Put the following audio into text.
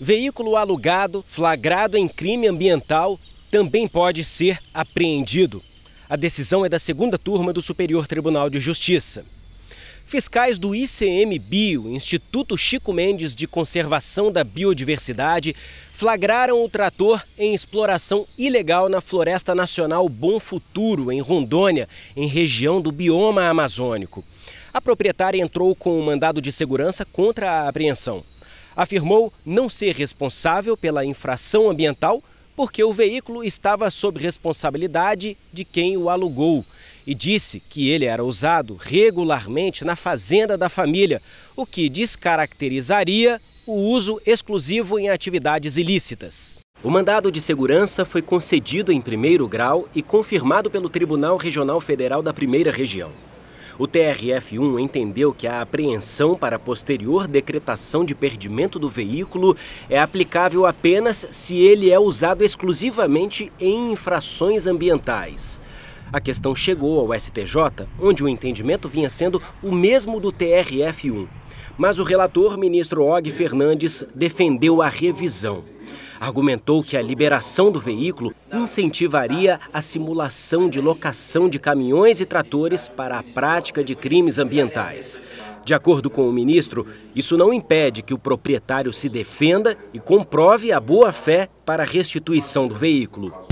veículo alugado flagrado em crime ambiental também pode ser apreendido. A decisão é da segunda turma do Superior Tribunal de Justiça. Fiscais do ICMBio, Instituto Chico Mendes de Conservação da Biodiversidade, flagraram o trator em exploração ilegal na Floresta Nacional Bom Futuro, em Rondônia, em região do bioma amazônico. A proprietária entrou com um mandado de segurança contra a apreensão afirmou não ser responsável pela infração ambiental porque o veículo estava sob responsabilidade de quem o alugou e disse que ele era usado regularmente na fazenda da família, o que descaracterizaria o uso exclusivo em atividades ilícitas. O mandado de segurança foi concedido em primeiro grau e confirmado pelo Tribunal Regional Federal da Primeira Região. O TRF1 entendeu que a apreensão para posterior decretação de perdimento do veículo é aplicável apenas se ele é usado exclusivamente em infrações ambientais. A questão chegou ao STJ, onde o entendimento vinha sendo o mesmo do TRF1. Mas o relator, ministro Og Fernandes, defendeu a revisão. Argumentou que a liberação do veículo incentivaria a simulação de locação de caminhões e tratores para a prática de crimes ambientais. De acordo com o ministro, isso não impede que o proprietário se defenda e comprove a boa-fé para a restituição do veículo.